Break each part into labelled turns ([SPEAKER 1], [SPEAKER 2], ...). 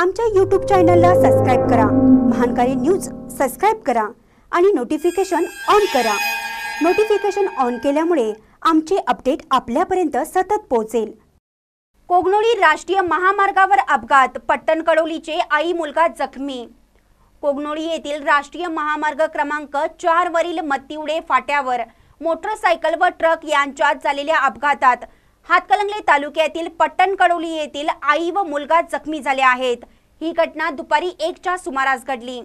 [SPEAKER 1] आमच्या यूट्यूब चॅनलला सबस्क्राईब करा महानकारी न्यूज सबस्क्राईब करा आणि नोटिफिकेशन ऑन करा नोटिफिकेशन ऑन केल्यामुळे आमचे अपडेट आपल्यापर्यंत सतत पोहोचेल कोगनोळी राष्ट्रीय महामार्गावर अपघात पट्टण कडोलीचे आई मुलगा जखमी कोगनोळी येथील राष्ट्रीय महामार्ग क्रमांक चारवरील मत्तिवडे फाट्यावर मोटरसायकल व ट्रक यांच्यात झालेल्या अपघातात हातकलंगले तालुक्यातील पट्टण कडोली येथील आई व मुलगा जखमी झाले आहेत ही घटना दुपारी एकच्या सुमारास घडली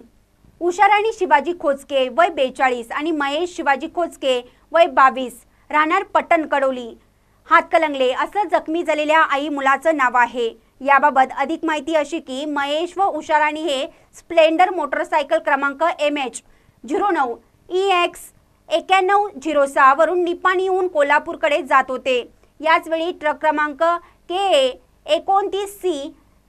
[SPEAKER 1] उषाराणी शिवाजी खोचके वय बेचाळीस आणि महेश शिवाजी खोचके वय बावीस राहणार पट्टण कडोली हातकलंगले असं जखमी झालेल्या आई मुलाचं नाव आहे याबाबत अधिक माहिती अशी की महेश व उषाराणी हे स्प्लेंडर मोटरसायकल क्रमांक एम एच झिरो नऊ ई एक्स एक्क्याण्णव झिरो सहावरून निपाणीहून कोल्हापूरकडे जात होते याचवेळी ट्रक क्रमांक के एकोणतीस सी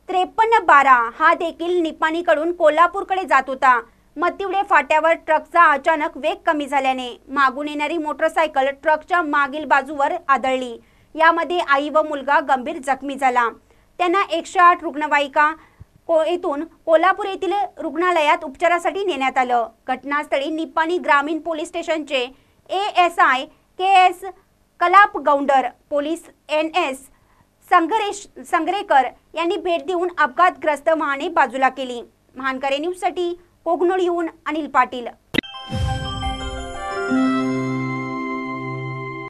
[SPEAKER 1] त्रेपन्न बारा हा देखील निपाणीकडून कोल्हापूरकडे जात होता मतिवडे फाट्यावर ट्रकचा अचानक वेग कमी झाल्याने मागून येणारी मोटरसायकल ट्रकच्या मागील बाजूवर आदळली यामध्ये आई व मुलगा गंभीर जखमी झाला त्यांना एकशे आठ रुग्णवाहिका को येथून कोल्हापूर येथील रुग्णालयात उपचारासाठी नेण्यात आलं घटनास्थळी निपाणी ग्रामीण पोलीस स्टेशनचे A S I K S Kalap Gounder police N S Sangresh Sangrekar यांनी भेट देऊन अपघातग्रस्त वाहने बाजूला केली महानकरे न्यूजसाठी कोगनोळीहून अनिल पाटील